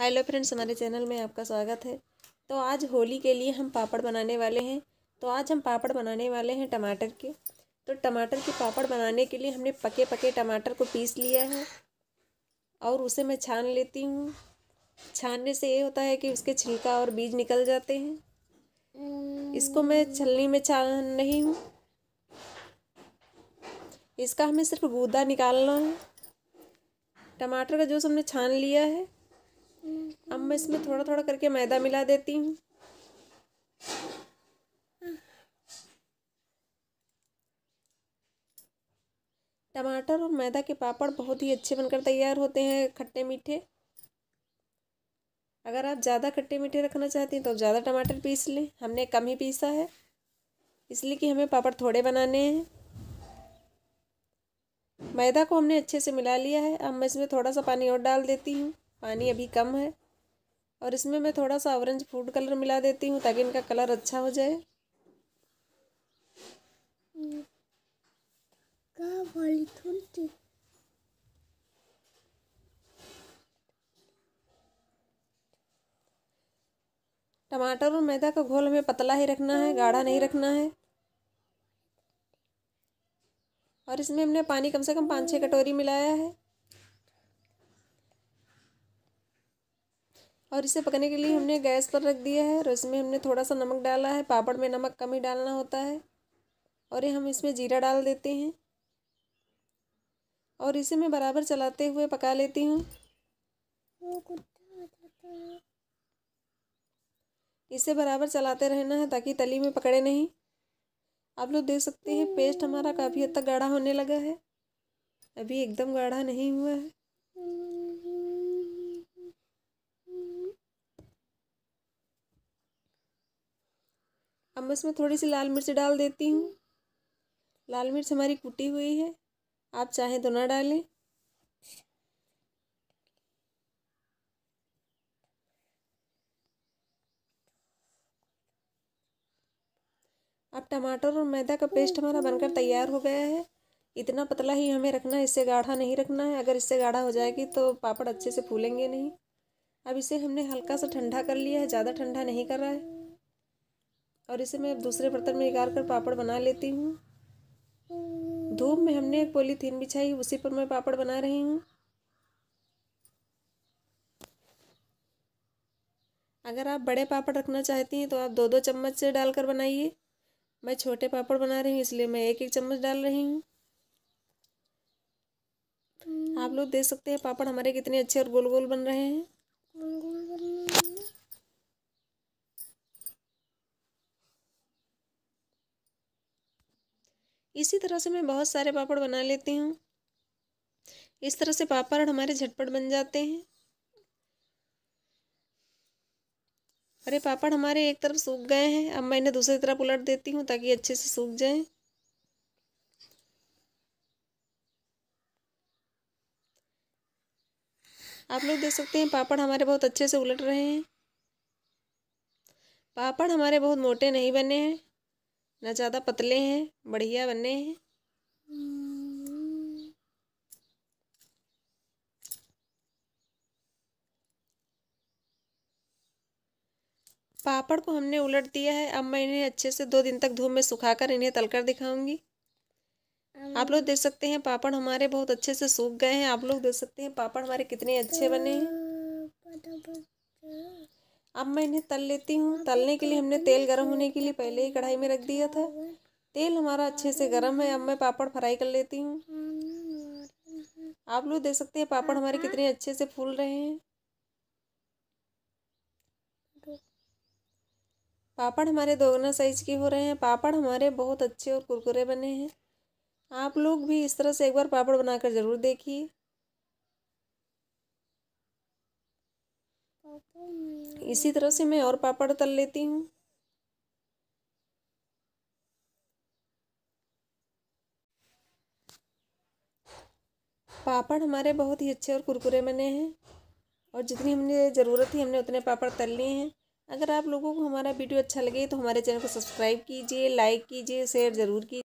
hello friends हमारे channel में आपका स्वागत है तो आज होली के लिए हम पापड़ बनाने वाले हैं तो आज हम पापड़ बनाने वाले हैं टमाटर के तो टमाटर के पापड़ बनाने के लिए हमने पके पके टमाटर को पीस लिया है और उसे मैं छान लेती हूँ छानने से ये होता है कि उसके छिलका और बीज निकल जाते हैं इसको मैं छलनी में छान रही हूँ इसका हमें सिर्फ गूदा निकालना है टमाटर का जूस हमने छान लिया है अब मैं इसमें थोड़ा थोड़ा करके मैदा मिला देती हूँ टमाटर और मैदा के पापड़ बहुत ही अच्छे बनकर तैयार होते हैं खट्टे मीठे अगर आप ज़्यादा खट्टे मीठे रखना चाहती हैं तो ज़्यादा टमाटर पीस लें हमने कम ही पीसा है इसलिए कि हमें पापड़ थोड़े बनाने हैं मैदा को हमने अच्छे से मिला लिया है अब मैं इसमें थोड़ा सा पानी और डाल देती हूँ पानी अभी कम है और इसमें मैं थोड़ा सा ऑरेंज फूड कलर मिला देती हूँ ताकि इनका कलर अच्छा हो जाए टमाटर और मैदा का घोल हमें पतला ही रखना है गाढ़ा नहीं रखना है और इसमें हमने पानी कम से कम पाँच छः कटोरी मिलाया है और इसे पकने के लिए हमने गैस पर रख दिया है और इसमें हमने थोड़ा सा नमक डाला है पापड़ में नमक कम ही डालना होता है और ये हम इसमें जीरा डाल देते हैं और इसे मैं बराबर चलाते हुए पका लेती हूँ इसे बराबर चलाते रहना है ताकि तली में पकड़े नहीं आप लोग देख सकते हैं पेस्ट हमारा काफ़ी हद तक गाढ़ा होने लगा है अभी एकदम गाढ़ा नहीं हुआ है अब इसमें थोड़ी सी लाल मिर्च डाल देती हूँ लाल मिर्च हमारी कुटी हुई है आप चाहें तो ना डालें अब टमाटर और मैदा का पेस्ट हमारा बनकर तैयार हो गया है इतना पतला ही हमें रखना है इससे गाढ़ा नहीं रखना है अगर इससे गाढ़ा हो जाएगी तो पापड़ अच्छे से फूलेंगे नहीं अब इसे हमने हल्का सा ठंडा कर लिया है ज़्यादा ठंडा नहीं कर रहा है और इसे मैं दूसरे बर्तन में निकाल कर पापड़ बना लेती हूँ धूप में हमने एक पॉलीथीन बिछाई उसी पर मैं पापड़ बना रही हूँ अगर आप बड़े पापड़ रखना चाहती हैं तो आप दो दो चम्मच से डालकर बनाइए मैं छोटे पापड़ बना रही हूँ इसलिए मैं एक एक चम्मच डाल रही हूँ आप लोग देख सकते हैं पापड़ हमारे कितने अच्छे और गोल गोल बन रहे हैं इसी तरह से मैं बहुत सारे पापड़ बना लेती हूँ इस तरह से पापड़ हमारे झटपट बन जाते हैं अरे पापड़ हमारे एक तरफ सूख गए हैं अब इन्हें दूसरी तरफ उलट देती हूँ ताकि अच्छे से सूख जाएं आप लोग देख सकते हैं पापड़ हमारे बहुत अच्छे से उलट रहे हैं पापड़ हमारे बहुत मोटे नहीं बने हैं ना ज़्यादा पतले हैं बढ़िया बने हैं पापड़ को हमने उलट दिया है अब मैं इन्हें अच्छे से दो दिन तक धूप में सुखाकर इन्हें तलकर दिखाऊंगी आप लोग देख सकते हैं पापड़ हमारे बहुत अच्छे से सूख गए हैं आप लोग देख सकते हैं पापड़ हमारे कितने अच्छे बने हैं अब मैं इन्हें तल लेती हूँ तलने के लिए हमने तेल गर्म होने के लिए पहले ही कढ़ाई में रख दिया था तेल हमारा अच्छे से गर्म है अब मैं पापड़ फ्राई कर लेती हूँ आप लोग देख सकते हैं पापड़ हमारे कितने अच्छे से फूल रहे हैं पापड़ हमारे दोगुना साइज के हो रहे हैं पापड़ हमारे बहुत अच्छे और कुरकुरे बने हैं आप लोग भी इस तरह से एक बार पापड़ बनाकर ज़रूर देखिए इसी तरह से मैं और पापड़ तल लेती हूँ पापड़ हमारे बहुत ही अच्छे और कुरकुरे बने हैं और जितनी हमने ज़रूरत थी हमने उतने पापड़ तल लिए हैं अगर आप लोगों को हमारा वीडियो अच्छा लगे तो हमारे चैनल को सब्सक्राइब कीजिए लाइक कीजिए शेयर ज़रूर कीजिए